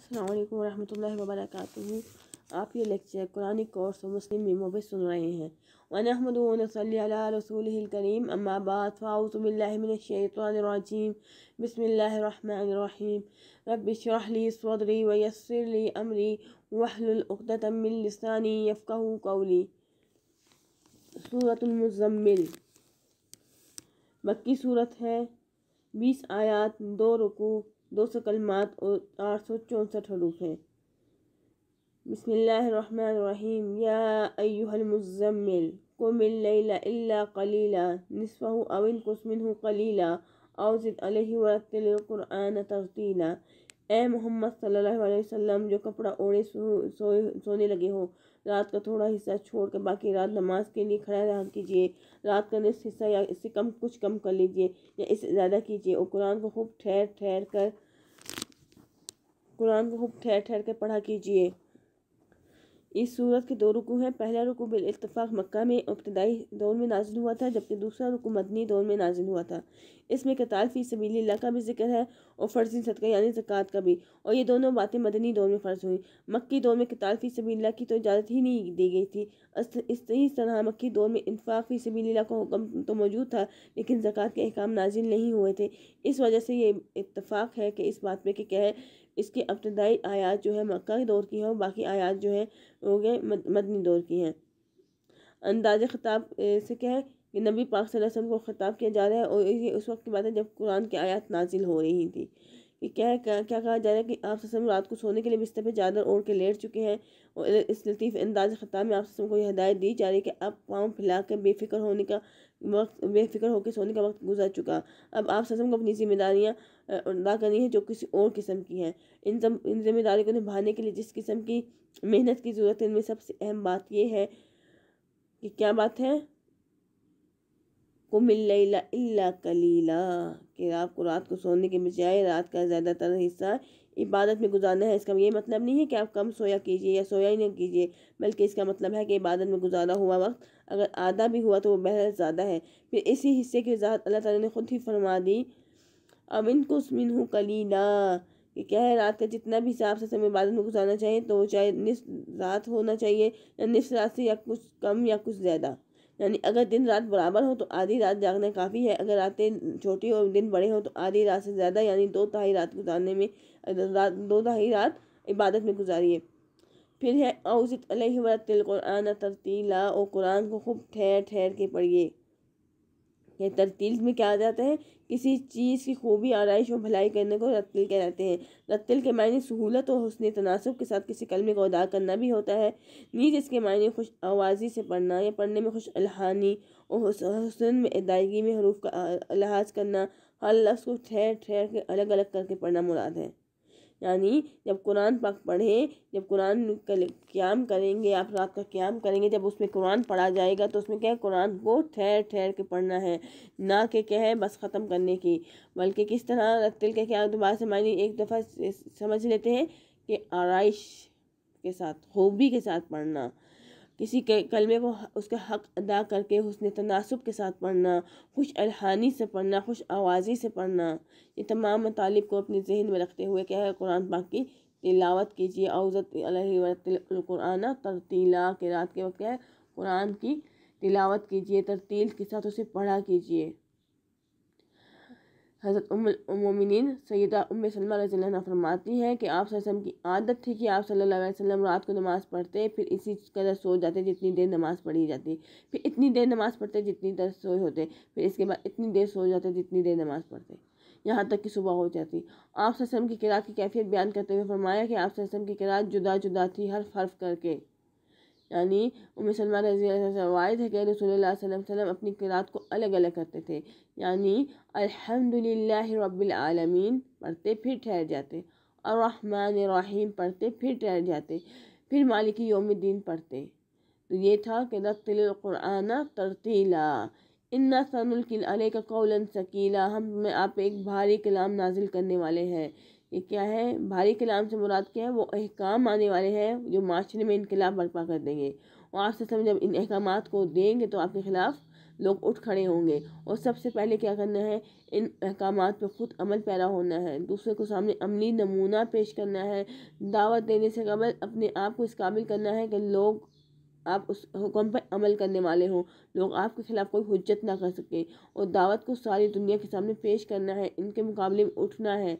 असलकम वरहमल वबरक आप ये लेक्चर कुरानी कोर्स मुस्लिम मीमो पे सुन रहे हैं वन रसूल करीम अम्माबाद फ़ाउज़बिल्लिमिनशैतरजीम बसमीम सौदरी सदरी वयसरली अमरी वहलतमिलसानी यफ़क़ कौली सूरतमज़म्मिल मक्की सूरत है बीस आयात दो रुकू दो सौ कलमात और आठ सौ चौंसठ हरूफ हैं बसमीम यामज़म्मिल कुमिल कलीला नसफ़ा अविन कुसमिन कलीला औजिद अलहरतुरान तरतीला ए मोहम्मद सल्लल्लाहु अलैहि जो कपड़ा ओढ़े सो, सो, सोने लगे हो रात का थोड़ा हिस्सा छोड़ कर बाकी रात नमाज के लिए खड़ा रहा कीजिए रात का निस्फ हिस्सा या इससे कम कुछ कम कर लीजिए या इससे ज़्यादा कीजिए और कुरान को खूब ठहर ठहर कर कुरान को खूब ठहर ठहर कर पढ़ा कीजिए इस सूरत के दो रुकू हैं पहला रुकू इतफाक़ मक्का में इब्तदाई दौर में नाजिल हुआ था जबकि दूसरा रुकू मदनी दौर में नाजिल हुआ था इसमें कताल फ़ी सबील्ला का भी जिक्र है और फर्जी सदका यानी जक़ात का भी और ये दोनों बातें मदनी दौर में फ़र्ज़ हुई मक्की दौर में कताल फ़ी सबील्ला की तो इजाज़त ही नहीं दी गई थी इस तरह मक्की दौर में इतफाक फ़ी सबील्ला का हुक्म तो मौजूद था लेकिन ज़क़ात के अहकाम नाजिल नहीं हुए थे इस वजह से ये इतफ़ाक़ है कि इस बात पर कि क्या इसके अब्तदाई आयात जो है मक्का के दौर की है और बाकी आयात जो है वो गए मदनी दौर की हैं अंदाज ख़ताब से क्या है कि नबी पाक सल्लल्लाहु अलैहि वसल्लम को ख़ताब किया जा रहा है और ये उस वक्त की बात है जब कुरान की आयात नाजिल हो रही थी कि क्या क्या कहा जा रहा है कि आप ससम रात को सोने के लिए बिस्तर पर चादर ओढ़ के लेट चुके हैं और इस लतीफ़ अंदाज ख़ताब में आप ससम को यह हदायत दी जा रही है कि आप पाँव फैला कर बेफिक्र होने का वक्त बेफिक्र होकर सोने का वक्त गुजर चुका अब आप ससम को अपनी जिम्मेदारियाँ अदा करनी है जो किसी और किस्म की हैं इन सब इन जिम्मेदारी को निभाने के लिए जिस किस्म की मेहनत की ज़रूरत है इनमें सबसे अहम बात यह है कि क्या बात है कुमिल्ला कलीला कि आपको रात को सोने के बजाय रात का ज़्यादातर हिस्सा इबादत में गुजारना है इसका ये मतलब नहीं है कि आप कम सोया कीजिए या सोया ही नहीं कीजिए बल्कि इसका मतलब है कि इबादत में गुजारा हुआ वक्त अगर आधा भी हुआ तो वह बेहद ज़्यादा है फिर इसी हिस्से की वजह अल्लाह ताला ने खुद ही फरमा दी अमिन को सुमिन हूँ कलीला कि क्या है रात का जितना भी हिसाब से समय इबादत में गुजारना चाहिए तो वो चाहे निस रात होना चाहिए या निस रात से या कुछ कम या कुछ ज़्यादा यानी अगर दिन रात बराबर हो तो आधी रात जागना काफ़ी है अगर रातें छोटी और दिन बड़े हो तो आधी रात से ज़्यादा यानी दो तहाई रात गुजारने में रात दो तहाई रात इबादत में गुजारिए फिर है औसत अलहतिल तरतीला और कुरान को खूब ठहर ठहर के पढ़िए यह तरतील में क्या आ जाता है किसी चीज़ की खूबी आरइश और भलाई करने को के रहते हैं रत्तिल के मायने सहूलत और हसन तनासब के साथ किसी कलमे को अदा करना भी होता है नीज इसके मायने खुश आवाज़ी से पढ़ना या पढ़ने में खुश अलहानी और हसन में अदायगी में हरूफ का लिहाज करना हर लफ्ज़ को ठहर ठहर के अलग अलग करके पढ़ना मुराद है यानी जब कुरान पाक पढ़ें जब कुरान का क्याम करेंगे आप रात का क्याम करेंगे जब उसमें कुरान पढ़ा जाएगा तो उसमें क्या है कुरान को ठहर ठहर के पढ़ना है ना के क्या है बस ख़त्म करने की बल्कि किस तरह रखते के क्या दोबारा से मानी एक दफ़ा समझ लेते हैं कि आरइश के साथ खूबी के साथ पढ़ना किसी के कलमे को उसका हक अदा करके हसन तनासब के साथ पढ़ना खुश अलहानी से पढ़ना खुश आवाज़ी से पढ़ना ये तमाम मतालब को अपने जहन में रखते हुए क्या है कुरान पाक की तिलावत कीजिए औज़तक़ुराना तरतीला के रात के वक्त क्या है कुरान की तिलावत कीजिए तरतील के साथ उसे पढ़ा कीजिए हज़रत उमिन सैदा उम सलम रजील्ला फरमाती हैं कि आप वसम की आदत थी कि आप सल्लल्लाहु अलैहि वसल्लम रात को नमाज़ पढ़ते फिर इसी कदर सो जाते जितनी देर नमाज़ पढ़ी जाती फिर इतनी देर नमाज़ पढ़ते जितनी देर सोए होते फिर इसके बाद इतनी देर सो जाते जितनी देर नमाज़ पढ़ते यहाँ तक कि सुबह हो जाती आप वसम की किरात की कैफियत बयान करते हुए फरमाया कि आप वसम की किरात जुदा जुदा थी हर हर्फ करके यानी उम सलमान रजी है कि रसोल्ला वसम अपनी किरात को अलग अलग करते थे यानी अल्हम्दुलिल्लाह पढ़ते फिर ठहर जाते और रहमान रहीम पढ़ते फिर ठहर जाते फिर मालिकी योम दिन पढ़ते तो ये था कि रतलकुराना तरतीला इन्ना सनकिल का कौलन सकीला हम में आप एक भारी कलाम नाजिल करने वाले हैं ये क्या है भारी कलाम से मुराद क्या है वो अहकाम आने वाले हैं जो माशरे में इनकलाब बर्पा कर देंगे और आपसे समय जब इन अहकाम को देंगे तो आपके ख़िलाफ़ लोग उठ खड़े होंगे और सबसे पहले क्या करना है इन अहकाम पर ख़ुद अमल पैदा होना है दूसरे को सामने अमली नमूना पेश करना है दावत देने से कबल अपने आप को इस काबिल करना है कि लोग आप उस हुक्म पर अमल करने वाले हों लोग आपके खिलाफ कोई हजत ना कर सकें और दावत को सारी दुनिया के सामने पेश करना है इनके मुकाबले में उठना है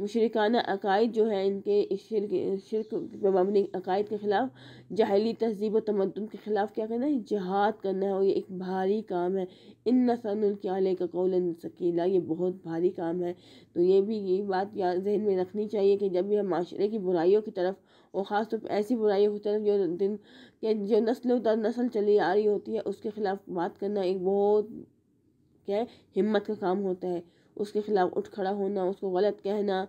मुशरकाना अकायद जो है इनके शिरक शिरक अकायद के ख़िलाफ़ जाहली तहजीब व तमदन के ख़िलाफ़ क्या करना है जहाद करना है और ये एक भारी काम है इन नसनक्याल का कौल सकीला ये बहुत भारी काम है तो ये भी ये बात याद जहन में रखनी चाहिए कि जब भी हम माशरे की बुराइयों की तरफ और ख़ासतौर तो पर ऐसी बुराई होती है जो दिन के जो नस्ल दर नस्ल चली आ रही होती है उसके ख़िलाफ़ बात करना एक बहुत क्या है हिम्मत का काम होता है उसके ख़िलाफ़ उठ खड़ा होना उसको गलत कहना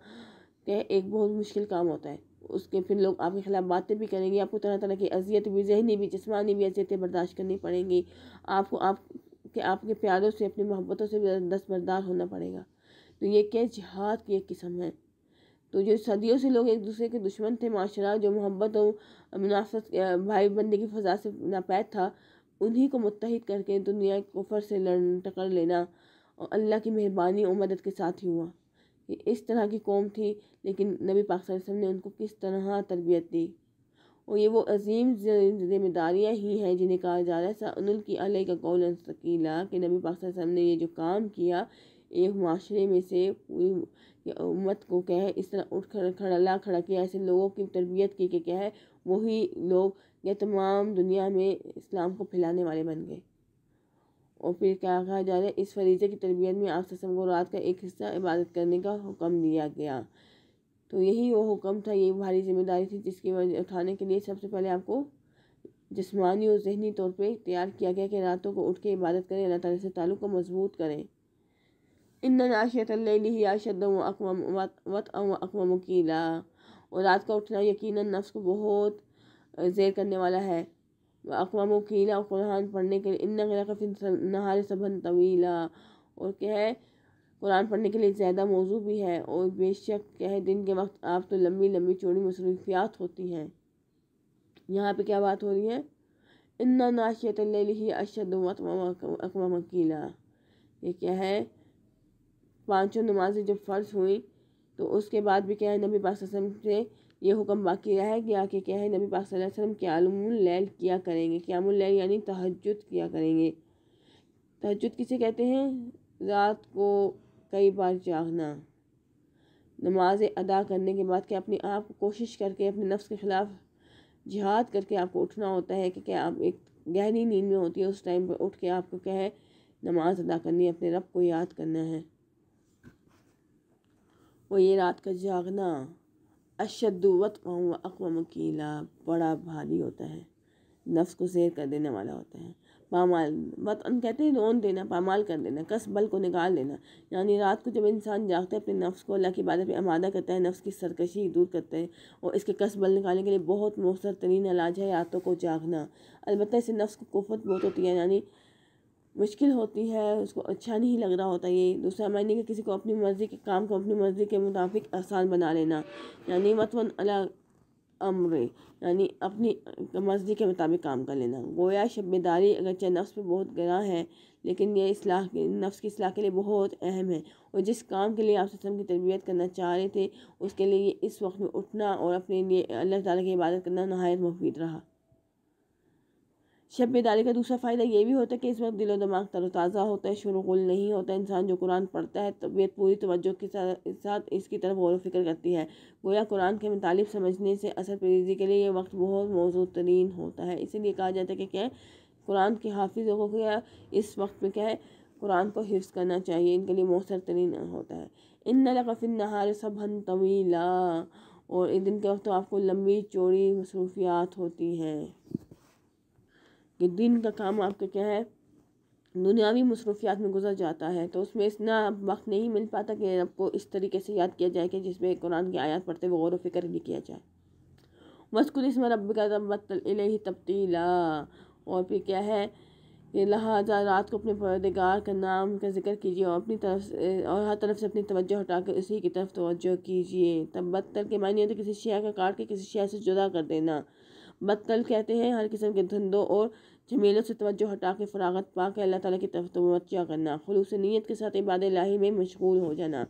क्या एक बहुत मुश्किल काम होता है उसके फिर लोग आपके ख़िलाफ़ बातें भी करेंगे आपको तरह तरह की अजियत भी जहनी भी जिसमानी भी अजियतें बर्दाश्त करनी पड़ेंगी आपको आप के आपके प्यारों से अपनी मोहब्बतों से भी दस्तबरदार होना पड़ेगा तो ये क्या जिहाद की एक किस्म है तो जो सदियों से लोग एक दूसरे के दुश्मन थे माशरा जो मोहब्बत और मुनाफत भाई बंदी की फजा से नापैद था उन्हीं को मुतहद करके दुनिया कुफर से लड़ टकर लेना और अल्लाह की मेहरबानी और मदद के साथ ही हुआ ये इस तरह की कौम थी लेकिन नबी पाक ने उनको किस तरह तरबियत दी और ये वो अजीम जिम्मेदारियाँ ही हैं जिन्हें कहा जा रहा है सा उनकी अलह का कौल सकीला कि नबी पाक ने ये जो काम किया एक माशरे में से पूरी उम्मत को क्या है इस तरह उठ खड़ खड़ा खड़ा किया ऐसे लोगों की तरबियत की कि क्या है वही लोग यह तमाम दुनिया में इस्लाम को फैलाने वाले बन गए और फिर क्या कहा जा रहा है इस फरीजे की तरबियत में आप सस्म को रात का एक हिस्सा इबादत करने का हुक्म दिया गया तो यही वो हुक्म था ये भारी जिम्मेदारी थी जिसकी वजह उठाने के लिए सबसे पहले आपको जिसमानी और जहनी तौर पर तैयार किया गया कि रातों को उठ के इबादत करें अल्लाह ताली से ताल्लुक़ को मजबूत करें इन नाशियत ही अशद व अकवम वत व अकवम कीला और रात का उठना यकीन नफ्स को बहुत जेर करने वाला है व अकवम कीला और कुरान पढ़ने के लिए इन नहार सबन तवीला और क्या है कुरान पढ़ने के लिए ज़्यादा मौजू भी है और बेशक क्या है दिन के वक्त आप तो लंबी लंबी चौड़ी मसरूफियात होती हैं यहाँ पे क्या बात हो रही है इन्ना नाशियत ही अशद वत अकवम कीला ये क्या है पाँचों नमाजें जब फ़र्ज हुई तो उसके बाद भी क्या है नबी पाक से ये हुक्म बाकी रहा है कि आके क्या है नबी पाक वसम क्यामुल लैल किया करेंगे क्यामुल लैल यानी तहजद किया करेंगे तहजद किसे कहते हैं रात को कई बार जागना नमाज अदा करने के बाद क्या अपने आप कोशिश करके अपने नफ्स के ख़िलाफ़ जिहाद करके आपको उठना होता है कि क्या आप एक गहरी नींद में होती है उस टाइम पर उठ के आपको क्या है नमाज़ अदा करनी है अपने रब को याद करना है वो ये रात का जागना अशद्दुवत व अकवम बड़ा भारी होता है नफ्स को सैर कर देने वाला होता है पामाल वतन कहते हैं रोन देना पामाल कर देना कस बल को निकाल देना यानी रात को जब इंसान जागता है अपने नफ्स को अल्लाह की बात पर आमादा करता है नफ्स की सरकशी दूर करता है और इसके कस बल निकालने के लिए बहुत मौसर तरीन इलाज है रातों को जागना अलबत्त इससे नफ्स को कुफत बहुत होती है यानी मुश्किल होती है उसको अच्छा नहीं लग रहा होता ये दूसरा मायने कि किसी को अपनी मर्ज़ी के काम को अपनी मर्ज़ी के मुताबिक आसान बना लेना यानी मतवन अला अमर यानी अपनी मर्ज़ी के मुताबिक काम कर लेना गोया अगर अगरचे नफ्स पर बहुत गरा है लेकिन यह असलाह के नफ्स की असलाह के लिए बहुत अहम है और जिस काम के लिए आप सिस्टम की तरबियत करना चाह रहे थे उसके लिए इस वक्त में उठना और अपने लिए अल्लाह ताली की इबादत करना नहायत मुफीद रहा शब बेदारी का दूसरा फ़ायदा ये भी होता है कि इस वक्त दिलो दिमाग तरोताज़ा होता है गुल नहीं होता इंसान जो कुरान पढ़ता है तबीयत पूरी तवज्जो के साथ साथ इसकी तरफ गौर फिक्र करती है गोया कुरान के मुतालिब समझने से असर पेजी के लिए यह वक्त बहुत मौजू तरीन होता है इसीलिए कहा जाता है कि क्या कुरान के हाफिज़ों को क्या इस वक्त में क्या है कुरान को हिफ्स करना चाहिए इनके लिए मौसर तरीन होता है इन नफ़िन नहार हन तवीला और इस दिन के वक्त तो आपको लंबी चौड़ी मसरूफियात होती हैं कि दिन का काम आपका क्या है दुनियावी मसरूफियात में गुजर जाता है तो उसमें इतना वक्त नहीं मिल पाता कि आपको इस तरीके से याद किया जाए कि जिसमें कुरान की आयत पढ़ते हुए गौर व भी किया जाए मस्कुल इसम रब का रबी तब्दीला और फिर क्या है कि लिहाजा रात को अपने परदगार का नाम का जिक्र कीजिए और अपनी तरफ से और हर तरफ से अपनी तवज्जो कर उसी की तरफ तोज्जो कीजिए तब बत्तल के मानिए तो किसी शेयर का काट के किसी शेयर से जुदा कर देना बत्तल कहते हैं हर किस्म के धंधों और झमेलों से तवज्जो हटा के फरागत पा के अल्लाह ताला की तरफ तवज्जा करना खलूस नीयत के साथ इबाद लाही में मशगूल हो जाना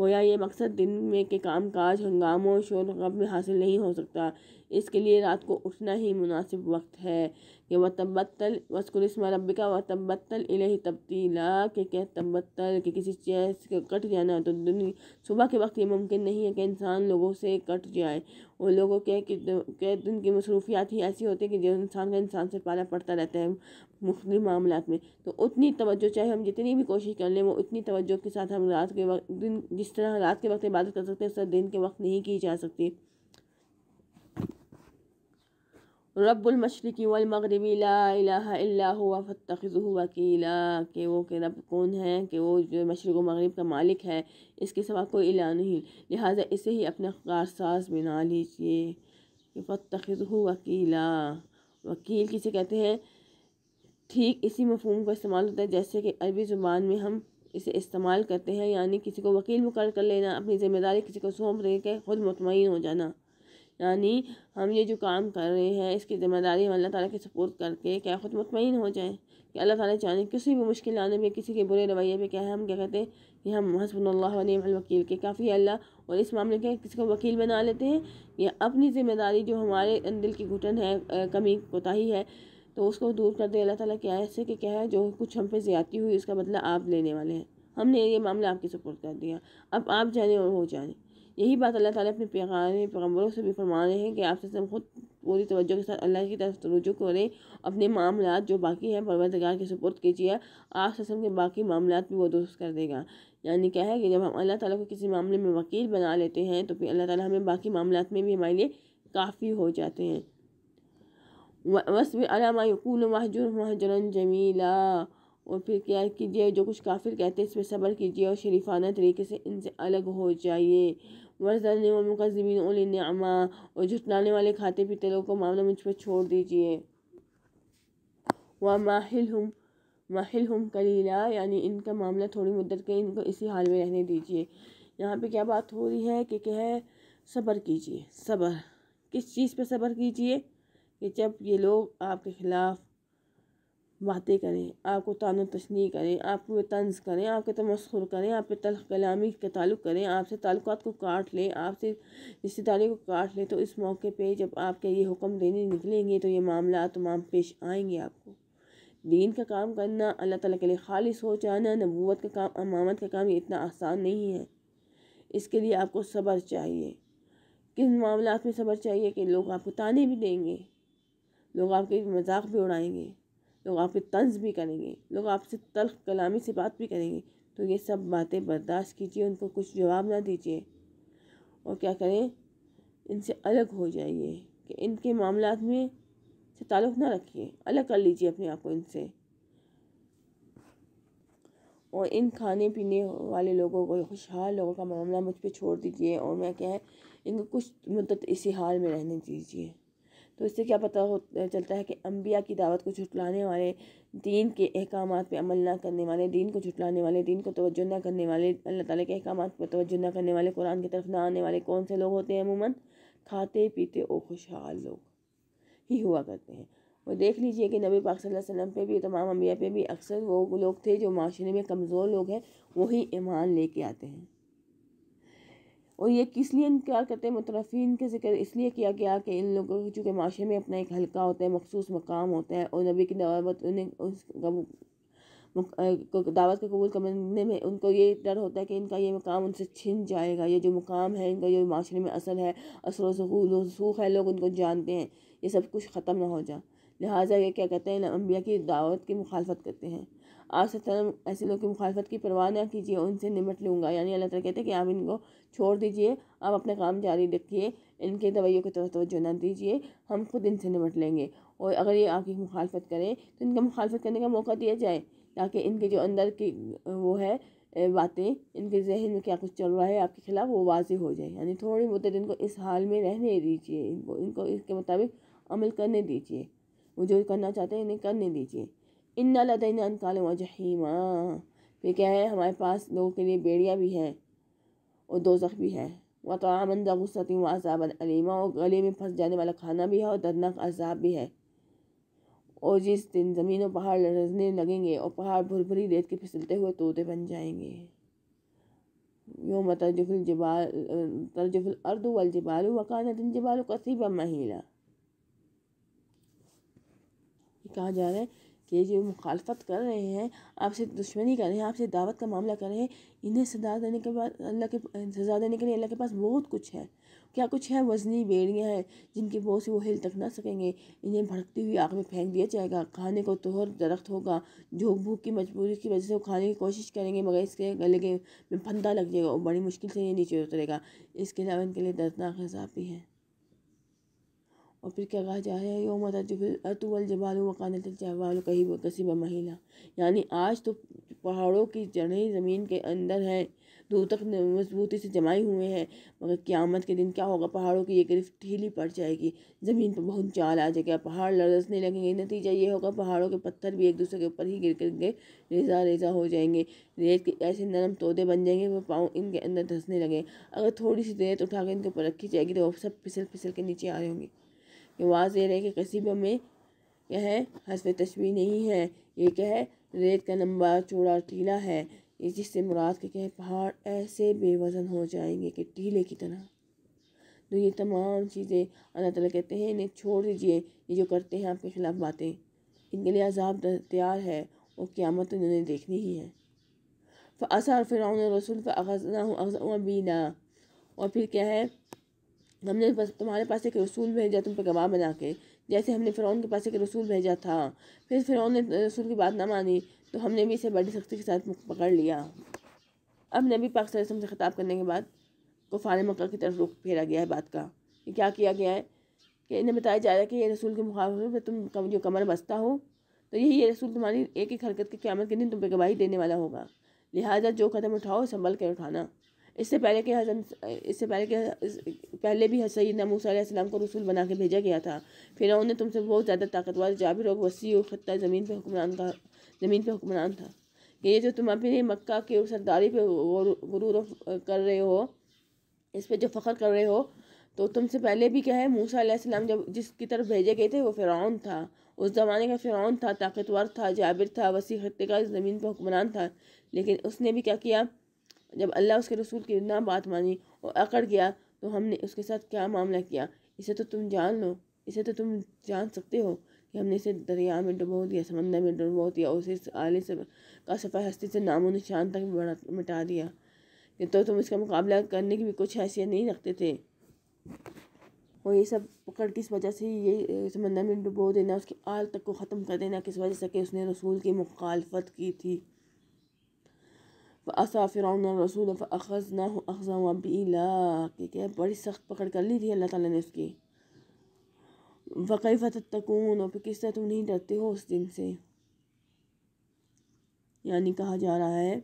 गोया ये मकसद दिन में के काम काज हंगामों शोर गब में हासिल नहीं हो सकता इसके लिए रात को उठना ही मुनासिब वक्त है कि वह तबत्तल वस्कुलस्मा रबिका व तबत्तल इलही तब्दीला के क्या तबत्तल के किसी चीज़ का कट जाना तो दुनिया सुबह के वक्त ये मुमकिन नहीं है कि इंसान लोगों से कट जाए और लोगों के के दिन की मसरूफियात ही ऐसी होती है कि जो इंसान का इंसान से पाला पड़ता रहता है मुख्तलि मामला में तो उतनी तवज्जो चाहे हम जितनी भी कोशिश कर लें वो उतनी तवज्जो के साथ हम रात के वक्त दिन जिस तरह रात के वक्त इबादत कर सकते हैं उस तरह दिन के वक्त नहीं की जा सकती رب المشرقي والمغربي لا اله الا هو فاتخذه وكيلا કે વો કે رب كون હે કે વો મશરક ઓ મગરિબ કા માલિક હે ઇસકે સાબ આપકો એલાન નહીં لہذا ઇસે હી અપના ગારસાઝ બના લિજીએ કે ફતખઝહ વકила વकील किसे કહેતે હે ઠીક ઇસી મફહૂમ કો ઇસ્તેમાલ હુતા હે જૈસે કે અર્બી ઝુબાન મે હમ ઇસે ઇસ્તેમાલ કરતે હે યાની કિસી કો વકીલ મુકઅર કર લેના apni zimmedari kisi ko somre ke khud mutmain ho jana यानी हम ये जो काम कर रहे हैं इसकी ज़िम्मेदारी हम अल्लाह ताला के सपोर्ट करके क्या खुद मुतमिन हो जाए कि अल्लाह ताला चाहे किसी भी मुश्किल आने में किसी के बुरे रवैये पे क्या है हम क्या कहते हैं कि हम हसबन वकील के काफ़ी अल्लाह और इस मामले के किसी को वकील बना लेते हैं या अपनी ज़िम्मेदारी जो हमारे दिल की घुटन है कमी कोताही है तो उसको दूर कर दे अल्लाह ताला क्या ऐसे कि क्या है जो कुछ हम पे ज़्यादती हुई उसका बदला आप लेने वाले हैं हमने ये मामला आपके सपोर्ट कर दिया अब आप जाने और हो जाने यही बात अल्लाह ताला अपने पैगाम पैगम्बरों से भी फरमा रहे हैं कि आप सब खुद पूरी तवज्जो के साथ अल्लाह की तरफ रुजू करें अपने मामला जो बाकी हैं परवरदगार के सपोर्ट कीजिए आप ससम के बाकी मामला भी वो दुरुस्त कर देगा यानी क्या है कि जब हम अल्लाह ताला को किसी मामले में वकील बना लेते हैं तो फिर अल्लाह ताला हमें बाकी मामला में भी हमारे लिए काफ़ी हो जाते हैं वसब अलामाकून महजूर महजरन जमीला और फिर क्या कीजिए जो कुछ काफिर कहते हैं इस पर सब्र कीजिए और शरीफाना तरीके से इनसे अलग हो जाइए जमीन वलमकज़बिन नामा और झुटलाने वाले खाते पीते लोगों को मामला मुझ पर छोड़ दीजिए व माहिल हम माहिल हम कलीला यानी इनका मामला थोड़ी मुद्दत के इनको इसी हाल में रहने दीजिए यहाँ पे क्या बात हो रही है कि क्या है सब्र कीजिए सब्र किस चीज़ पे सब्र कीजिए कि जब ये लोग आपके ख़िलाफ़ बातें करें आपको तान तशनी करें आपको तंज करें आपके तमस्खुर करें आप पे तलख कलामी का तल्लु करें आपसे ताल्लुकात को काट लें आपसे रिश्तेदारी को काट लें तो इस मौके पे जब आपके ये हुक्म देने निकलेंगे तो ये मामला तमाम पेश आएंगे आपको दीन का काम करना अल्लाह ताला के लिए खालिश हो जाना नबूत का काम अमामत का काम ये इतना आसान नहीं है इसके लिए आपको सब्र चाहिए किन मामला में सब्र चाहिए कि लोग आपको ताने भी देंगे लोग आपके मजाक भी उड़ाएंगे लोग आप तंज भी करेंगे लोग आपसे तल्ख कलामी से बात भी करेंगे तो ये सब बातें बर्दाश्त कीजिए उनको कुछ जवाब ना दीजिए और क्या करें इनसे अलग हो जाइए कि इनके मामला में से ताल्लुक़ ना रखिए अलग कर लीजिए अपने आप को इनसे और इन खाने पीने वाले लोगों को खुशहाल लोगों का मामला मुझ पर छोड़ दीजिए और मैं क्या है इनको कुछ मदद इसी हाल में रहने दीजिए तो इससे क्या पता हो चलता है कि अम्बिया की दावत को झुटलाने वाले दीन के अहकाम पर अमल ना करने वाले दीन को झुटलाने वाले दीन को तोज्जो ना करने वाले अल्लाह ताली के अहकाम पर तोज्जो ना करने वाले कुरान की तरफ ना आने वाले कौन से लोग होते हैं अमूमन खाते पीते और खुशहाल लोग ही हुआ करते हैं और देख लीजिए कि नबी पाक सल्लल्लाहु अलैहि वसल्लम पे भी तमाम अम्बिया पे भी अक्सर वो लोग थे जो माशरे में कमज़ोर लोग हैं वही ईमान लेके आते हैं और ये किस लिए इनकार करते हैं मुतरफिन के जिक्र इसलिए किया गया कि इन लोगों को चूँकि माशरे में अपना एक हल्का होता है मखसूस मकाम होता है और नबी की दावत उन्हें उस दावत को कबूल करने में उनको ये डर होता है कि इनका ये मकाम उनसे छिन जाएगा ये जो मकाम है इनका जो माशरे में असर है असर वसूख है लोग उनको जानते हैं ये सब कुछ ख़त्म ना हो जाए लिहाजा ये क्या कहते हैं अम्बिया की दावत की मुखालफत करते हैं आज से तरह ऐसे लोग की मुखालफत की परवाह ना कीजिए उनसे निमट लूँगा यानी अल्लाह ताला कहते हैं कि आप इनको छोड़ दीजिए आप अपने काम जारी रखिए इनके दवाइयों की तरफ तोज्जो ना दीजिए हम खुद इनसे निमट लेंगे और अगर ये आपकी मुखालफत करें तो इनका मुखालफत करने का मौका दिया जाए ताकि इनके जो अंदर की वो है बातें इनके जहन में क्या कुछ चल रहा है आपके खिलाफ वो वाज हो जाए यानी थोड़ी बहुत इनको इस हाल में रहने दीजिए इनको इनको इसके मुताबिक अमल करने दीजिए वो जो करना चाहते हैं इन्हें करने दीजिए इन लदैन अनकाल वजहीमा हाँ। फिर क्या है हमारे पास लोगों के लिए बेड़ियाँ भी हैं और दोजख भी हैं व तो आमंदा व अजाब अलीमा और गले में फंस जाने वाला खाना भी है और दर्दनाक अजाब भी है और जिस दिन ज़मीन और पहाड़ लड़ने लगेंगे और पहाड़ भुरभुरी रेत के फिसलते हुए तोते बन जाएंगे योम तरजुफिल जबाल तरजुफिल अर्द वल जबाल वकान दिन जबाल कसीबा महिला कहा जा रहा है कि जो मुखालफत कर रहे हैं आपसे दुश्मनी कर रहे हैं आपसे दावत का मामला कर रहे हैं इन्हें सजा देने के बाद अल्लाह के सजा देने के लिए अल्लाह के पास बहुत कुछ है क्या कुछ है वजनी बेड़ियाँ हैं जिनके बोझ से वो हिल तक ना सकेंगे इन्हें भड़कती हुई आग में फेंक दिया जाएगा खाने को तोहर दरख्त होगा जो भूख की मजबूरी की वजह से वो खाने की कोशिश करेंगे मगर इसके गले के में फंदा लग जाएगा और बड़ी मुश्किल से ये नीचे उतरेगा इसके अलावा इनके लिए दर्दनाक हिसाब भी है और फिर क्या कहा जा रहा है यो मत अतुवल जबाल वकानत जवाल कहीं कसीब महिला यानी आज तो पहाड़ों की जड़ें ज़मीन के अंदर हैं दूर तक मजबूती से जमाए हुए हैं मगर क़्यामत के दिन क्या होगा पहाड़ों की ये गिरफ्त ढीली पड़ जाएगी ज़मीन पर बहुत चाल आ जाएगा पहाड़ लड़सने लगेंगे नतीजा ये होगा पहाड़ों के पत्थर भी एक दूसरे के ऊपर ही गिर करके रेजा रेजा हो जाएंगे रेत के ऐसे नरम तोदे बन जाएंगे वो पाँव इनके अंदर धंसने लगे अगर थोड़ी सी रेत उठा इनके ऊपर रखी जाएगी तो वो सब फिसल फिसल के नीचे आ रहे होंगे ये वाज है कि कसीबे में क्या है हसब तशबी नहीं है ये क्या है रेत का लंबा चौड़ा टीला है जिससे मुराद के क्या पहाड़ ऐसे बेवजन हो जाएंगे कि टीले की तरह तो ये तमाम चीज़ें अल्लाह तला कहते हैं इन्हें छोड़ दीजिए ये जो करते हैं आपके ख़िलाफ़ बातें इनके लिए अजाब तैयार है और क़्यामत तो इन्होंने देखनी ही है फ़ासा और फिर रसूल फ़ाखना बीना और फिर क्या है हमने बस तुम्हारे पास एक रसूल भेजा तुम पे गवाह बना के जैसे हमने फ़िरौन के पास एक रसूल भेजा था फिर फ़िरौन ने रसूल की बात ना मानी तो हमने भी इसे बड़ी सख्ती के साथ पकड़ लिया अब नबी पाक वसल्लम से ख़ताब करने के बाद कुफान मक्का की तरफ रुख फेरा गया है बात का कि क्या किया गया है कि इन्हें बताया जा रहा है कि ये रसूल के मुकाबले में तुम कम जो कमर बस्ता हो तो यही ये रसूल तुम्हारी एक एक हरकत की क्यामत के दिन तुम पे गवाही देने वाला होगा लिहाजा जो कदम उठाओ संभल कर उठाना इससे पहले के हजन इससे पहले के पहले भी सैद नमूसम को रसूल बना के भेजा गया था फिर उन्होंने तुमसे बहुत ज़्यादा ताकतवर जाबिर और वसी और ख़त्ता ज़मीन पर हुक्मरान का ज़मीन पर हुक्मरान था कि ये जो तुम अपने मक्का के सरदारी पे गुरूर कर रहे हो इस पर जो फ़ख्र कर रहे हो तो तुमसे पहले भी क्या है मूसा अलैहिस्सलाम जब जिसकी तरफ भेजे गए थे वो फ़िरौन था उस ज़माने का फ़िरौन था ताकतवर था जाबिर था वसी खत्ते का ज़मीन पर हुक्मरान था लेकिन उसने भी क्या किया जब अल्लाह उसके रसूल की ना बात मानी और अकड़ गया तो हमने उसके साथ क्या मामला किया इसे तो तुम जान लो इसे तो तुम जान सकते हो कि हमने इसे दरिया में डुबो दिया समंदर में डुबो दिया उसे इस आले से का सफ़ा हस्ती से नामो निशान तक मिटा दिया ये तो तुम इसका मुकाबला करने की भी कुछ हैसियत नहीं रखते थे और ये सब पकड़ किस वजह से ये समंदर में डुबो देना उसकी आल तक को ख़त्म कर देना किस वजह से कि उसने रसूल की मुखालफत की थी फ़ासा फ़िर रसूल फ़ज़ ना अखज़ा वबीला ठीक है बड़ी सख्त पकड़ कर ली थी अल्लाह ताला ने उसकी वकई तकून और फिर किस तरह तुम नहीं डरते हो उस दिन से यानी कहा जा रहा है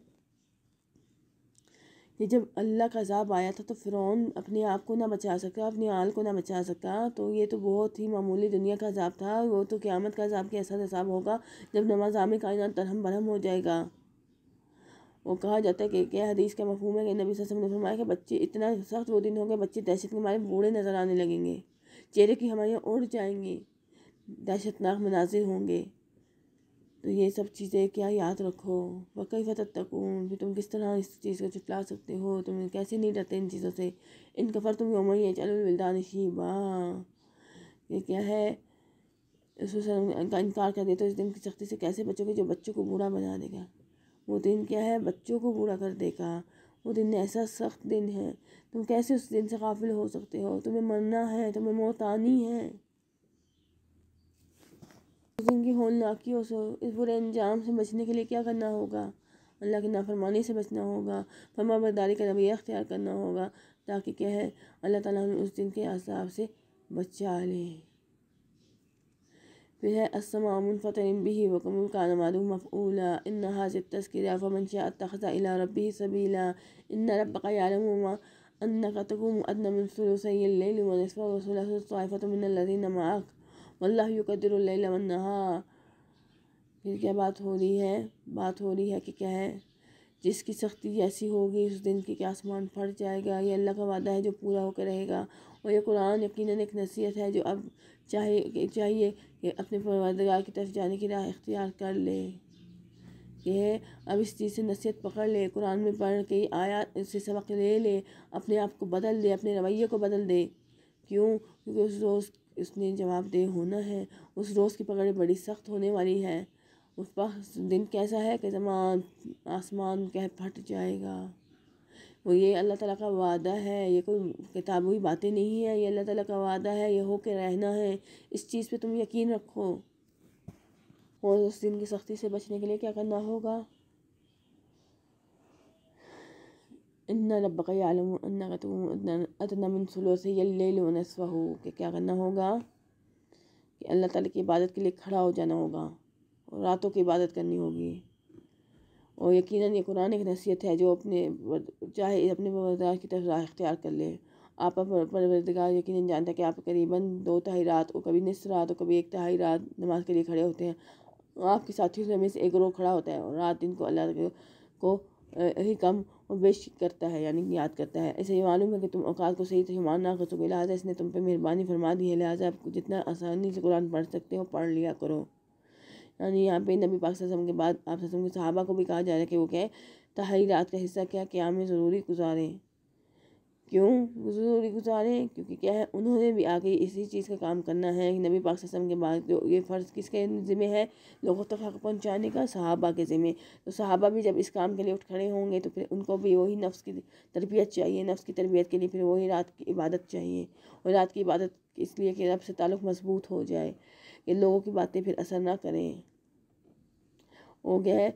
कि जब अल्लाह का अजाब आया था तो फ़िरौन अपने आप को ना बचा सका अपने आल को ना बचा सका तो ये तो बहुत ही मामूली दुनिया का अजाब था वो तो क़्यामत का अजाब के ऐसा अजाब होगा जब नमाज आम कायनात तरहम बरहम हो जाएगा वो कहा जाता है कि क्या हदीस का मफहूम है कि नबी वसम ने फरमाया कि बच्चे इतना सख्त वो दिन होंगे बच्चे दहशत के मारे बूढ़े नज़र आने लगेंगे चेहरे की हमारे यहाँ उड़ जाएंगी दहशतनाक मनाजिर होंगे तो ये सब चीज़ें क्या याद रखो वकई फ़तह तकून कि तुम किस तरह इस चीज़ को चुटला सकते हो तुम कैसे नहीं डरते इन चीज़ों से इन कफर तुम उम्र है चलो विलदान शीबा हाँ, ये क्या है उसका इनकार कर देते तो इस दिन की सख्ती से कैसे बचोगे जो बच्चों को बूढ़ा बना देगा वो दिन क्या है बच्चों को बुरा कर देगा वो दिन ऐसा सख्त दिन है तुम कैसे उस दिन से काफिल हो सकते हो तुम्हें मरना है तुम्हें मौत आनी है उस दिन की होलनाकियों से इस बुरे अंजाम से बचने के लिए क्या करना होगा अल्लाह की नाफरमानी से बचना होगा फर्मा बरदारी का रवैया अख्तियार करना होगा ताकि क्या है अल्लाह ताला हमें उस दिन के आसाब से बचा लें फिर है असमामन फ़तरम भी वकम कानमालू मफ़ूला इन हाजिर तस्करा फ़मन शाह तखज़ा अला रबी सबीला इन रब का यालमा अन्नक तकूम अदन من ثلثي الليل ونصفه وثلثه طائفة من الذين معك والله يقدر الليل والنهار फिर क्या बात हो रही है बात हो रही है कि क्या है जिसकी सख्ती ऐसी होगी उस दिन की कि आसमान फट जाएगा ये अल्लाह का वादा है जो पूरा होकर रहेगा और ये कुरान यकीन एक नसीहत है जो अब चाहिए चाहिए अपने परवरदगार की तरफ जाने की राह इख्तियार कर ले कि अब इस चीज़ से नसीहत पकड़ ले कुरान में पढ़ के आयात से सबक ले ले अपने आप को बदल दे अपने रवैये को बदल दे क्यों क्योंकि उस रोज़ उसने जवाबदेह होना है उस रोज़ की पकड़ बड़ी सख्त होने वाली है उस वक्त दिन कैसा है कि जमान आसमान कह फट जाएगा और ये अल्लाह ताला का वादा है ये कोई हुई बातें नहीं है ये अल्लाह ताला का वादा है ये हो के रहना है इस चीज़ पे तुम यकीन रखो और उस दिन की सख्ती से बचने के लिए क्या करना होगा इन्ना रब्बका मिन व कि क्या करना होगा कि अल्लाह ताला की इबादत के लिए खड़ा हो जाना होगा और रातों की इबादत करनी होगी और यकीनन ये कुरान एक नसीहत है जो अपने चाहे अपने परवरदिगार की तरफ अख्तियार इख्तियार कर ले आप परवरदिगार यकीनन जानते हैं कि आप करीबन दो तहाई रात और कभी निस रात और कभी एक तहाई रात नमाज के लिए खड़े होते हैं आपके साथियों में हमेशा एक रो खड़ा होता है और रात दिन को अल्लाह को ही कम वेश बेश करता है यानी कि याद करता है ऐसे ये मालूम है कि तुम औकात को सही तो ना कर सको लिहाजा इसने तुम पर मेहरबानी फरमा दी है लिहाजा आप जितना आसानी से कुरान पढ़ सकते हो पढ़ लिया करो यानी यहाँ पे नबी पाक ससम के बाद आप ससम के सहाबा को भी कहा जा रहा है कि वो क्या तहरी रात का हिस्सा क्या क्या में ज़रूरी गुजारें क्यों ज़रूरी गुजारें क्योंकि क्या है उन्होंने भी आगे इसी चीज़ का काम करना है नबी पाक ससम के बाद जो ये फ़र्ज़ किसके ज़िम्मे है लोगों तक हक पहुँचाने का सहाबा के ज़िम्मे तो सहाबा भी जब इस काम के लिए उठ खड़े होंगे तो फिर उनको भी वही नफ्स की तरबियत चाहिए नफ्स की तरबियत के लिए फिर वही रात की इबादत चाहिए और रात की इबादत इसलिए कि रब से ताल्लुक़ मजबूत हो जाए कि लोगों की बातें फिर असर ना करें हो गया है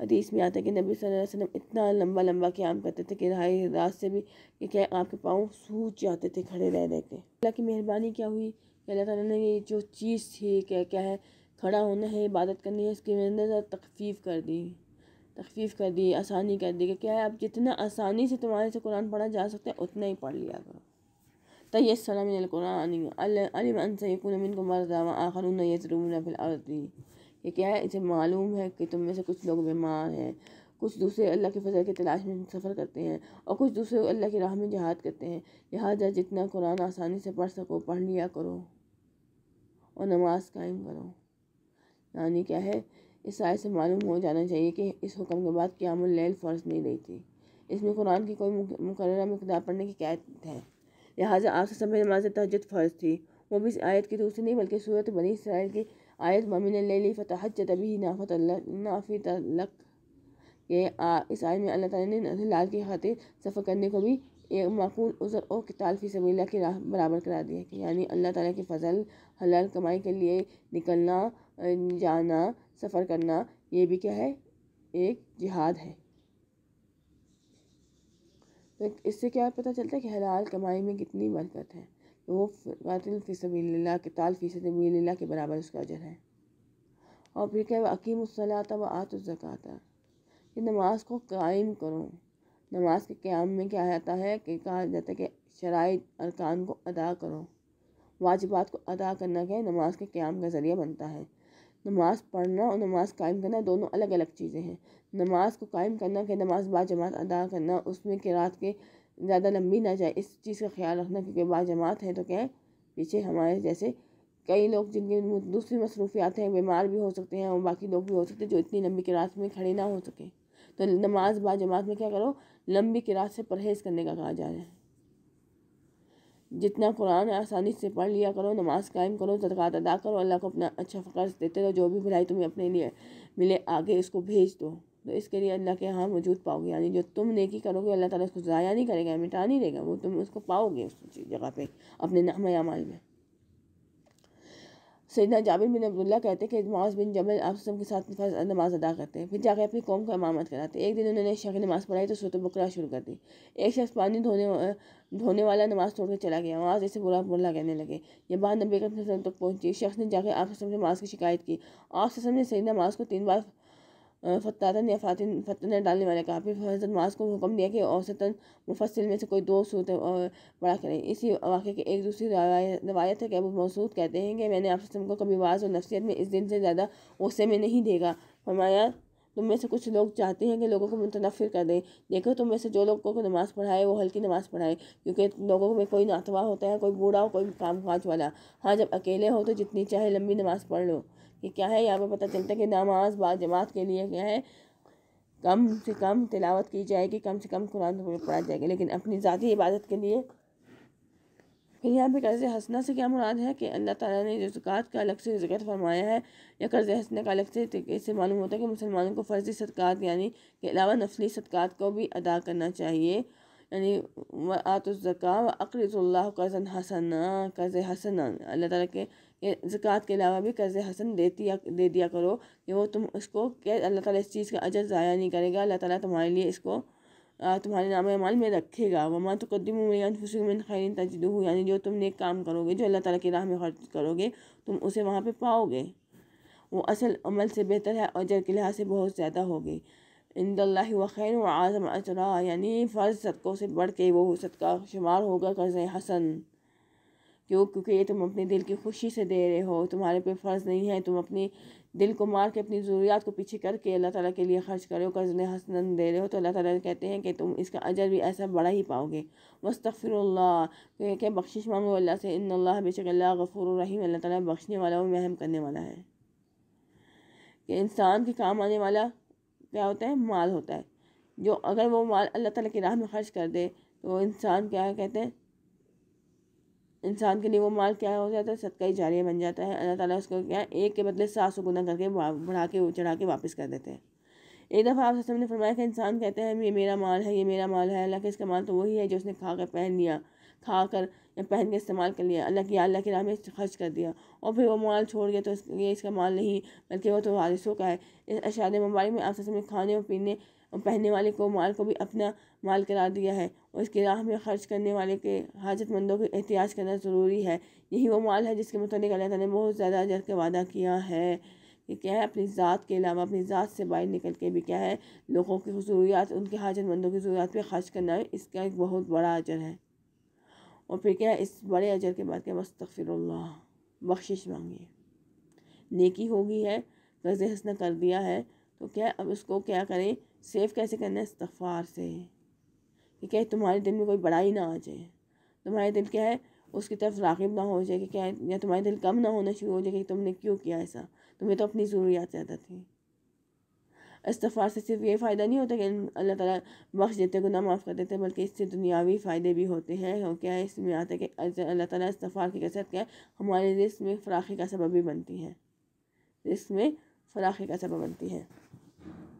हदीस में आता है कि नबी वसल्लम इतना लंबा लंबा क्याम करते थे कि रहा रात से भी कि क्या आपके पाँव सूच जाते थे खड़े रह रह के अल्लाह की मेहरबानी क्या हुई कि अल्लाह तला ने जो चीज़ थी क्या क्या है खड़ा होना है इबादत करनी है इसके अंदर तकफीफ़ कर दी तकफीफ कर दी आसानी कर दी कि क्या है आप जितना आसानी से तुम्हारे से कुरान पढ़ा जा सकता है उतना ही पढ़ लिया करो तयसरा सलाम कुरानी अलिम सही मिनकुम मर्दा व आखरून यजरून ये क्या है इसे मालूम है कि तुम में से कुछ लोग बीमार हैं कुछ दूसरे अल्लाह के फजल की तलाश में सफ़र करते हैं और कुछ दूसरे अल्लाह की राह में जहाद करते हैं लिहाजा जितना कुरान आसानी से पढ़ सको पढ़ लिया करो और नमाज कायम करो यानी क्या है इस आय से मालूम हो जाना चाहिए कि इस हुक्म के बाद क्यामल फ़र्ज नहीं रही थी इसमें कुरान की कोई मुकर मकदार पढ़ने की क्या है लिहाजा आपसे समय नमाज तहजद फ़र्ज थी वो भी इस आयत की दूसरी नहीं बल्कि सूरत बनी इसराइल की आयत ममिन लेली फ़तहजत भी नाफत नाफी तलक के आ, इस आयत में अल्लाह ताला ने लाल की खातिर सफ़र करने को भी एक माकूल उजर और किताल फी सबीला के राह बराबर करा दिया कि यानी अल्लाह ताला के फजल हलाल कमाई के लिए निकलना जाना सफ़र करना ये भी क्या है एक जिहाद है तो इससे क्या पता चलता है कि हलाल कमाई में कितनी बरकत है वो कातिल फ़ीसबील्ला किताल फ़ीसबील्ला के बराबर उसका अजर है और फिर क्या अकीम उसलाता व आत आतुज़क़ाता कि नमाज को कायम करो नमाज के क्याम में क्या आता है कि कहा जाता है कि शराइ अरकान को अदा करो वाजिबात को अदा करना क्या है नमाज के क्याम का ज़रिया बनता है नमाज पढ़ना और नमाज कायम करना दोनों अलग अलग चीज़ें हैं नमाज को कायम करना क्या नमाज बाजमात अदा करना उसमें के रात के ज़्यादा लंबी ना जाए इस चीज़ का ख्याल रखना क्योंकि बाजमात है तो क्या है पीछे हमारे जैसे कई लोग जिनके दूसरी मसरूफियात हैं बीमार भी हो सकते हैं और बाकी लोग भी हो सकते हैं जो इतनी लंबी किरात में खड़े ना हो सकें तो नमाज बाजमात में क्या करो लंबी किरात से परहेज़ करने का कहा जा रहा है जितना कुरान आसानी से पढ़ लिया करो नमाज कायम करो जक़ात अदा करो अल्लाह को अपना अच्छा फ़र्ज देते रहो जो भी भलाई तुम्हें अपने लिए मिले आगे इसको भेज दो तो इसके लिए अल्लाह के यहाँ वजूद पाओगे यानी जो तुम नेकी करोगे अल्लाह ताला उसको ज़ाया नहीं करेगा मिटा नहीं देगा वो तुम उसको पाओगे उस जगह पे अपने नामयामाल में सैदना जाबिर बिन अब्दुल्ला कहते हैं कि माज बिन जबल आप के साथ नमाज अदा करते हैं फिर जाकर अपनी कौम को इमामत कराते एक दिन उन्होंने एक शख्स नमाज़ पढ़ाई तो सूत बकरा शुरू कर दी एक शख्स पानी धोने धोने वाला नमाज़ तोड़ कर चला गया वहाँ जैसे बुरा बुरा कहने लगे ये बात नबी तक पहुँची शख्स ने जाकर आप नमाज की शिकायत की आप ने सही नमाज को तीन बार फतातन या फातिन फतने डालने वाले कहा फिर हजरत मास को हुक्म दिया कि औसतन मुफसिल में से कोई दो सूत और बड़ा करें इसी वाक़े की एक दूसरी रवायत है कि अबू मसूद कहते हैं कि मैंने आप को कभी वाज और नफसियत में इस दिन से ज़्यादा गुस्से में नहीं देगा फरमाया तुम में से कुछ लोग चाहते हैं कि लोगों को मुतनफ़िर कर दें देखो तुम में से जो लोगों को नमाज़ पढ़ाए वो हल्की नमाज़ पढ़ाए क्योंकि लोगों में कोई नातवा होता है कोई बूढ़ा हो कोई काम काज वाला हाँ जब अकेले हो तो जितनी चाहे लंबी नमाज़ पढ़ लो कि क्या है यहाँ पर पता चलता है कि नमाज बा जमात के लिए क्या है कम से कम तिलावत की जाएगी कम से कम कुरान तो पढ़ा जाएगा लेकिन अपनी ज़ाती इबादत के लिए फिर यहाँ पर कर्ज़ हंसना से क्या मुराद है कि अल्लाह ताला ने जो का अलग से जिक्र फरमाया है या कर्ज़ हंसने का अलग से इससे मालूम होता है कि मुसलमानों को फ़र्ज़ी सदक़ात यानी के अलावा नफली सदक़ात को भी अदा करना चाहिए यानी व आतुज़क़ा व अकरज़ल्ला कर्ज़न हसना कर्ज़ हसना अल्लाह ताला के ज़क़़त के अलावा भी कर्ज़ हसन दे दिया दे दिया करो कि वो तुम उसको क्या अल्लाह ताला इस चीज़ का अजर ज़ाया नहीं करेगा अल्लाह ताला तुम्हारे लिए इसको तुम्हारे नाम माल में रखेगा वमा तो कदमफुसमिन खैन तजदू यानी जो तुम नेक काम करोगे जो अल्लाह ताला की राह में खर्च करोगे तुम उसे वहाँ पर पाओगे वो असल अमल से बेहतर है और जर के लिहाज से बहुत ज़्यादा होगी इंदल्ला व खैर व आज़म अचरा यानी फ़र्ज़ सदक़ों से बढ़ के वो सदका शुमार होगा कर्ज़ हसन क्यों क्योंकि ये तुम अपने दिल की खुशी से दे रहे हो तुम्हारे पे फ़र्ज़ नहीं है तुम अपने दिल को मार के अपनी ज़रूरियात को पीछे करके अल्लाह ताला के लिए ख़र्च करो कर्ज ने हसन दे रहे हो तो अल्लाह ताला कहते हैं कि तुम इसका अजर भी ऐसा बड़ा ही पाओगे वस्तफ़िर तो के बख्शिश मांगो अल्लाह से इन अल्लाह बेशक अल्लाह गफ़ूर रहीम अल्लाह ताला बख्शने वाला और महम करने वाला है कि इंसान के काम आने वाला क्या होता है माल होता है जो अगर वो माल अल्लाह ताला की राह में ख़र्च कर दे तो इंसान क्या कहते हैं इंसान के लिए वो माल क्या हो जाता है सदका ही जारिया बन जाता है अल्लाह ताला उसको क्या एक के बदले सात सौ गुना करके बढ़ा के चढ़ा के वापस कर देते हैं एक दफ़ा आप ने फरमाया कि इंसान कहते हैं ये मेरा माल है ये मेरा माल है अल्लाह के इसका माल तो वही है जो उसने खा कर पहन लिया खा कर या पहन के इस्तेमाल कर लिया अल्लाह की अल्लाह के राह में खर्च कर दिया और फिर वो माल छोड़ गया तो ये इसका माल नहीं बल्कि वो तो वारिसों का है इस अशाद मुबारक में आप खाने और पीने और पहनने वाले को माल को भी अपना माल करार दिया है और इसकी राह में खर्च करने वाले के हाजतमंदों को एहतियात करना ज़रूरी है यही वो माल है जिसके मतलब अल्लाह ने बहुत ज़्यादा अजर का वादा किया है कि क्या है अपनी ज़ात के अलावा अपनी ज़ात से बाहर निकल के भी क्या है लोगों की ज़रूरियात उनके हाजतमंदों की ज़रूरियात पर खर्च करना इसका एक बहुत बड़ा अजर है और फिर क्या है इस बड़े अजर के बाद क्या मस्तफ़िर बख्शिश मांगिए नेकी होगी है कर्ज हंसना कर दिया है तो क्या अब उसको क्या करें सेव कैसे करना है इस्तफ़ार से कि क्या तुम्हारे दिल में कोई बड़ाई ना आ जाए तुम्हारे दिल क्या है उसकी तरफ रागिब ना हो जाए कि क्या या तुम्हारे दिल कम ना होना शुरू हो जाए कि तुमने क्यों किया ऐसा तुम्हें तो अपनी ज़रूरियात ज़्यादा थी इस्तफ़ार से सिर्फ ये फ़ायदा नहीं होता कि अल्लाह ताला बख्श देते गुना माफ़ कर देते बल्कि इससे दुनियावी फ़ायदे भी होते हैं और क्या है इसमें आता है कि अल्लाह ताला इस्तफ़ार की कसरत क्या है हमारे रिस्क में फ़राखी का सबब भी बनती है रिस्क में फराखी का सबब बनती है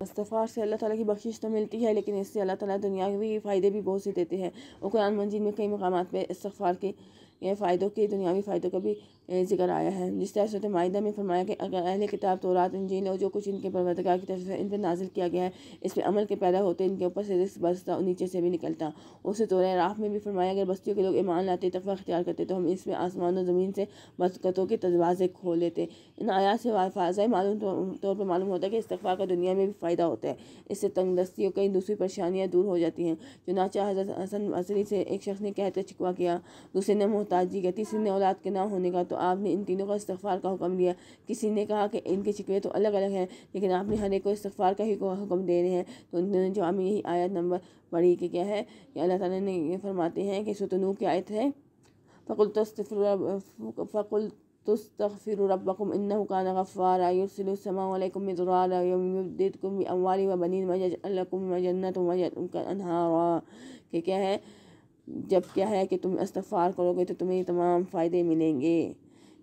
इस्तफ़ार से अल्लाह ताला की बख्शिश तो मिलती है लेकिन इससे अल्लाह ताला दुनियावी फ़ायदे भी बहुत से देते हैं और कुरान मंजीद में कई मकाम पर इस्तफ़ार के के फ़ायदों के दुनियावी फ़ायदों का भी जिक्र आया है जिस तरह से माहिदा में फरमाया कि अगर अहल किताब तो रात इंजीन और जो कुछ इनके परवरदगार की तरफ से इन पर नाजिल किया गया है इस पर अमल के पैदा होते इनके ऊपर से रिस्क बरसता और नीचे से भी निकलता उसे तोरे राफ में भी फरमाया अगर बस्तियों के लोग ईमान लाते तकवा अख्तियार करते तो हम इसमें आसमान और ज़मीन से बरकतों के तजवाज़े खोल लेते इन आयात से वाफाजा मालूम तौर पर मालूम होता है कि इस्तफ़ा का दुनिया में भी फ़ायदा होता है इससे तंगदस्ती और कई दूसरी परेशानियाँ दूर हो जाती हैं चुनाचा हजरत हसन असरी से एक शख्स ने कहते छिकवा किया दूसरे ने मोहताजगी का तीसरी ने औलाद के ना होने का तो आपने इन तीनों को इस्तफ़ार का हुक्म दिया किसी ने कहा कि इनके शिकवे तो अलग अलग हैं लेकिन आपने हर एक को इस्तफ़ार का ही हुक्म दे रहे हैं तो उन्होंने जवाब में यही आयत नंबर पढ़ी कि क्या है कि अल्लाह ताला ने ये फरमाते हैं कि सतनू की आयत है फ़कुल तस्तफ़र फ़कुल तस्तफ़िर रबकुम इन्ना कान गफ़ार युरसिलसमालकुम मिदरारा युमदिदकुम बिअमवाली व बनीन वजअलकुम जन्नत वजअलकुम अनहारा कि क्या है जब क्या है कि तुम इस्तफ़ार करोगे तो तुम्हें तमाम फ़ायदे मिलेंगे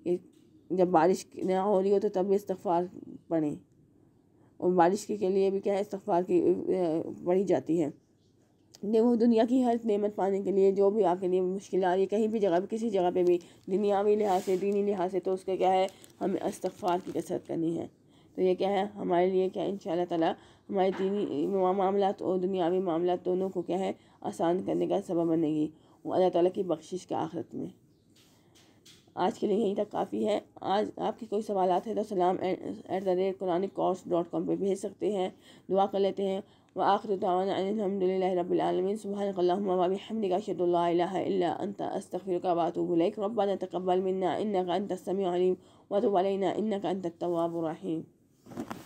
जब बारिश ना हो रही हो तो तब भी इस्तफ़ार पढ़ें और बारिश के, लिए भी क्या है इस्तफ़ार की पढ़ी जाती है देखो दुनिया की हर नेमत पाने के लिए जो भी आपके लिए मुश्किल आ रही है कहीं भी जगह पर किसी जगह पे भी दुनियावी लिहाज से दीनी लिहाज से तो उसका क्या है हमें इस्तफ़ार की कसरत करनी है तो ये क्या है हमारे लिए क्या इन ताला हमारे दीनी मामला और दुनियावी मामला दोनों को क्या है आसान करने का सबब बनेगी वो अल्लाह ताला की बख्शिश का आखिरत में आज के लिए यहीं तक काफ़ी है आज आपके कोई सवाल आते हैं तो सलाम एट द रेट कुरानी कॉर्स डॉट कॉम पर भेज सकते हैं दुआ कर लेते हैं व आखिर तमदिल्ला रबालमीन सुबहानकल्लाबी का शदुल्ला अस्तफ़िर का बातुबलैक रबाना तकबल मन्ना इन्ना का अनतसमी वतुबलना इन्ना का अनतवाबरहीम